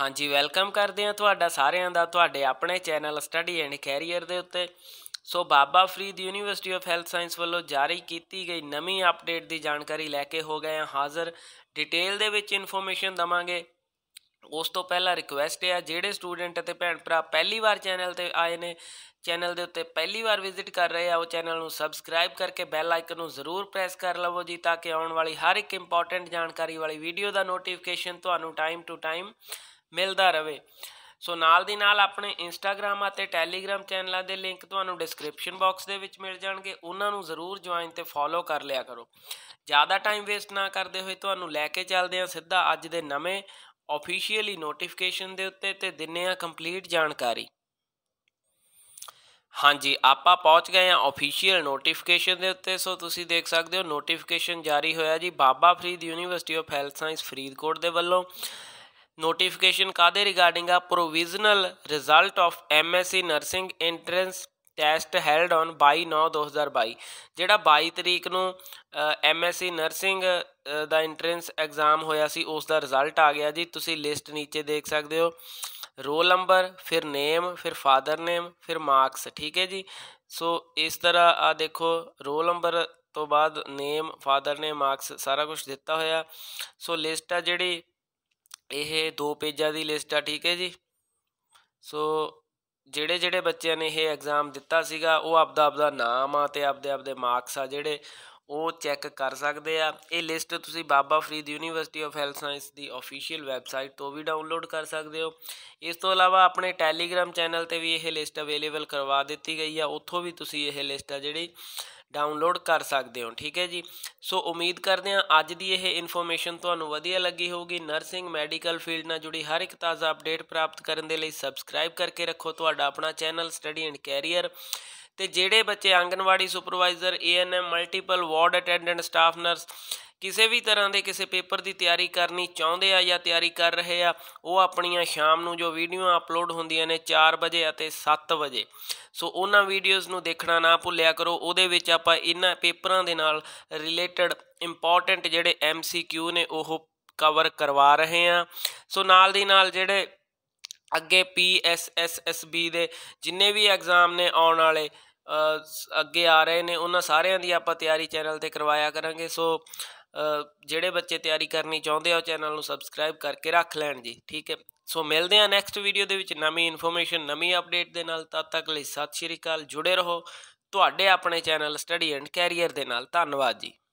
ਹਾਂਜੀ ਵੈਲਕਮ ਕਰਦੇ ਹਾਂ ਤੁਹਾਡਾ ਸਾਰਿਆਂ ਦਾ ਤੁਹਾਡੇ ਆਪਣੇ ਚੈਨਲ ਸਟੱਡੀ ਐਂਡ ਕੈਰੀਅਰ ਦੇ ਉੱਤੇ so Baba Farid university of health science ਵੱਲੋਂ ਜਾਰੀ ਕੀਤੀ ਗਈ ਨਵੀਂ ਅਪਡੇਟ ਦੀ ਜਾਣਕਾਰੀ ਲੈ ਕੇ ਹੋ ਗਏ ਹਾਂ ਹਾਜ਼ਰ ਡਿਟੇਲ ਦੇ ਵਿੱਚ ਇਨਫੋਰਮੇਸ਼ਨ ਦਵਾਂਗੇ ਉਸ ਤੋਂ ਪਹਿਲਾਂ ਰਿਕੁਐਸਟ ਹੈ ਜਿਹੜੇ ਸਟੂਡੈਂਟ ਅਤੇ ਭੈਣ ਭਰਾ ਪਹਿਲੀ ਵਾਰ ਚੈਨਲ ਤੇ ਆਏ ਨੇ ਚੈਨਲ ਦੇ ਉੱਤੇ ਪਹਿਲੀ ਵਾਰ ਵਿਜ਼ਿਟ ਕਰ ਰਹੇ ਆ ਉਹ ਚੈਨਲ ਨੂੰ ਸਬਸਕ੍ਰਾਈਬ ਕਰਕੇ ਬੈਲ ਆਈਕਨ ਨੂੰ ਜ਼ਰੂਰ ਪ੍ਰੈਸ ਕਰ ਲਵੋ ਜੀ ਤਾਂ ਕਿ ਆਉਣ ਵਾਲੀ ਹਰ ਇੱਕ ਇੰਪੋਰਟੈਂਟ ਜਾਣਕਾਰੀ ਵਾਲੀ ਵੀਡੀਓ ਦਾ ਨੋਟੀਫਿਕੇਸ਼ਨ ਤੁਹਾਨੂੰ ਟਾਈਮ ਟੂ ਟਾਈਮ ਮਿਲਦਾ ਰਹੇ ਸੋ ਨਾਲ ਦੀ ਨਾਲ ਆਪਣੇ ਇੰਸਟਾਗ੍ਰam ਅਤੇ ਟੈਲੀਗ੍ਰam ਚੈਨਲਾਂ ਦੇ ਲਿੰਕ ਤੁਹਾਨੂੰ ਡਿਸਕ੍ਰਿਪਸ਼ਨ ਬਾਕਸ ਦੇ ਵਿੱਚ ਮਿਲ ਜਾਣਗੇ ਉਹਨਾਂ ਨੂੰ ਜ਼ਰੂਰ ਜੁਆਇਨ ਤੇ ਫੋਲੋ ਕਰ ਲਿਆ ਕਰੋ ਜ਼ਿਆਦਾ ਟਾਈਮ ਵੇਸਟ ਨਾ ਕਰਦੇ ਹੋਏ ਤੁਹਾਨੂੰ ਲੈ ਕੇ ਚੱਲਦੇ ਹਾਂ ਸਿੱਧਾ ਅੱਜ ਦੇ ਨਵੇਂ ਆਫੀਸ਼ੀਅਲੀ ਨੋਟੀਫਿਕੇਸ਼ਨ ਦੇ ਉੱਤੇ ਤੇ ਦਿੰਨੇ ਆ ਕੰਪਲੀਟ ਜਾਣਕਾਰੀ ਹਾਂਜੀ ਆਪਾਂ ਪਹੁੰਚ ਗਏ ਆ ਆਫੀਸ਼ੀਅਲ ਨੋਟੀਫਿਕੇਸ਼ਨ ਦੇ ਉੱਤੇ ਸੋ ਤੁਸੀਂ ਦੇਖ ਸਕਦੇ ਹੋ ਨੋਟੀਫਿਕੇਸ਼ਨ ਜਾਰੀ ਹੋਇਆ ਜੀ Baba Farid university of health science Faridkot ਦੇ ਵੱਲੋਂ ਨੋਟੀਫਿਕੇਸ਼ਨ ਕਾਦੇ regarding a provisional result of MSc nursing entrance test held on 22/9/2022 ਜਿਹੜਾ 22 ਤਰੀਕ ਨੂੰ ਐਮਐਸਸੀ ਨਰਸਿੰਗ ਦਾ ਐਂਟਰੈਂਸ ਐਗਜ਼ਾਮ ਹੋਇਆ ਸੀ ਉਸ ਦਾ ਰਿਜ਼ਲਟ ਆ ਗਿਆ ਜੀ ਤੁਸੀਂ ਲਿਸਟ ਨੀਚੇ ਦੇਖ ਸਕਦੇ ਹੋ ਰੋਲ ਨੰਬਰ ਫਿਰ ਨੇਮ ਫਿਰ ਫਾਦਰ ਨੇਮ ਫਿਰ ਮਾਰਕਸ ਠੀਕ ਹੈ ਜੀ ਸੋ ਇਸ ਤਰ੍ਹਾਂ ਆ ਦੇਖੋ ਰੋਲ ਨੰਬਰ ਤੋਂ ਬਾਅਦ ਨੇਮ ਫਾਦਰ ਨੇ ਮਾਰਕਸ ਸਾਰਾ ਕੁਝ ਦਿੱਤਾ ਹੋਇਆ ਸੋ ਲਿਸਟ ਆ ਜਿਹੜੀ ਇਹ ਦੋ ਪੇਜਾਂ ਦੀ ਲਿਸਟ ਆ ਠੀਕ ਹੈ ਜੀ ਸੋ ਜਿਹੜੇ ਜਿਹੜੇ ਬੱਚਿਆਂ ਨੇ ਇਹ ਐਗਜ਼ਾਮ ਦਿੱਤਾ ਸੀਗਾ ਉਹ ਆਪਦਾ ਆਪਦਾ ਨਾਮ ਆ ਤੇ ਆਪਦੇ ਆਪਦੇ ਮਾਰਕਸ ਆ ਜਿਹੜੇ ਉਹ ਚੈੱਕ ਕਰ ਸਕਦੇ ਆ ਇਹ ਲਿਸਟ ਤੁਸੀਂ Baba Farid university of health science ਦੀ ਅਫੀਸ਼ੀਅਲ ਵੈਬਸਾਈਟ ਤੋਂ ਵੀ ਡਾਊਨਲੋਡ ਕਰ ਸਕਦੇ ਹੋ ਇਸ ਤੋਂ ਇਲਾਵਾ ਆਪਣੇ ਟੈਲੀਗ੍ਰam ਚੈਨਲ ਤੇ ਵੀ ਇਹ ਲਿਸਟ ਅਵੇਲੇਬਲ ਕਰਵਾ ਦਿੱਤੀ ਗਈ ਆ ਉੱਥੋਂ ਵੀ ਤੁਸੀਂ ਇਹ ਲਿਸਟ ਆ ਜਿਹੜੀ ਡਾਊਨਲੋਡ ਕਰ ਸਕਦੇ ਹੋ ਠੀਕ ਹੈ ਜੀ ਸੋ ਉਮੀਦ ਕਰਦੇ ਹਾਂ ਅੱਜ ਦੀ ਇਹ ਇਨਫੋਰਮੇਸ਼ਨ ਤੁਹਾਨੂੰ ਵਧੀਆ ਲੱਗੀ ਹੋਊਗੀ ਨਰਸਿੰਗ ਮੈਡੀਕਲ ਫੀਲਡ ਨਾਲ ਜੁੜੀ ਹਰ ਇੱਕ ਤਾਜ਼ਾ ਅਪਡੇਟ ਪ੍ਰਾਪਤ ਕਰਨ ਦੇ ਲਈ ਸਬਸਕ੍ਰਾਈਬ ਕਰਕੇ ਰੱਖੋ ਤੁਹਾਡਾ ਆਪਣਾ ਚੈਨਲ ਸਟੱਡੀ ਐਂਡ ਕੈਰੀਅਰ ਤੇ ਜਿਹੜੇ ਬੱਚੇ anganwadi supervisor ANM multiple ward attendant staff nurse ਕਿਸੇ ਵੀ ਤਰ੍ਹਾਂ ਦੇ ਕਿਸੇ ਪੇਪਰ ਦੀ ਤਿਆਰੀ ਕਰਨੀ ਚਾਹੁੰਦੇ ਆ ਜਾਂ ਤਿਆਰੀ ਕਰ ਰਹੇ ਆ ਉਹ ਆਪਣੀਆਂ ਸ਼ਾਮ ਨੂੰ ਜੋ ਵੀਡੀਓ ਅਪਲੋਡ ਹੁੰਦੀਆਂ ਨੇ 4 ਵਜੇ ਅਤੇ 7 ਵਜੇ ਸੋ ਉਹਨਾਂ ਵੀਡੀਓਜ਼ ਨੂੰ ਦੇਖਣਾ ਨਾ ਭੁੱਲਿਆ ਕਰੋ ਉਹਦੇ ਵਿੱਚ ਆਪਾਂ ਇਹਨਾਂ ਪੇਪਰਾਂ ਦੇ ਨਾਲ ਰਿਲੇਟਡ ਇੰਪੋਰਟੈਂਟ ਜਿਹੜੇ ਐਮਸੀਕਿਊ ਨੇ ਉਹ ਕਵਰ ਕਰਵਾ ਰਹੇ ਆ ਸੋ ਨਾਲ ਦੀ ਨਾਲ ਜਿਹੜੇ ਅੱਗੇ ਪੀਐਸਐਸਐਸਬੀ ਦੇ ਜਿੰਨੇ ਵੀ ਐਗਜ਼ਾਮ ਨੇ ਆਉਣ ਵਾਲੇ ਅੱਗੇ ਆ ਰਹੇ ਨੇ ਉਹਨਾਂ ਸਾਰਿਆਂ ਦੀ ਆਪਾਂ ਤਿਆਰੀ ਚੈਨਲ ਤੇ ਕਰਵਾਇਆ ਕਰਾਂਗੇ ਸੋ ਜਿਹੜੇ ਬੱਚੇ ਤਿਆਰੀ ਕਰਨੀ ਚਾਹੁੰਦੇ ਆ ਉਹ ਚੈਨਲ ਨੂੰ ਸਬਸਕ੍ਰਾਈਬ ਕਰਕੇ ਰੱਖ ਲੈਣ ਜੀ ਠੀਕ ਹੈ ਸੋ ਮਿਲਦੇ ਆ ਨੈਕਸਟ ਵੀਡੀਓ ਦੇ ਵਿੱਚ ਨਵੀਂ ਇਨਫੋਰਮੇਸ਼ਨ ਨਵੀਂ ਅਪਡੇਟ ਦੇ ਨਾਲ ਤਦ ਤੱਕ ਲਈ ਸਤਿ ਸ਼੍ਰੀ ਅਕਾਲ ਜੁੜੇ ਰਹੋ ਤੁਹਾਡੇ ਆਪਣੇ ਚੈਨਲ ਸਟੱਡੀ ਐਂਡ ਕੈਰੀਅਰ ਦੇ ਨਾਲ ਧੰਨਵਾਦ ਜੀ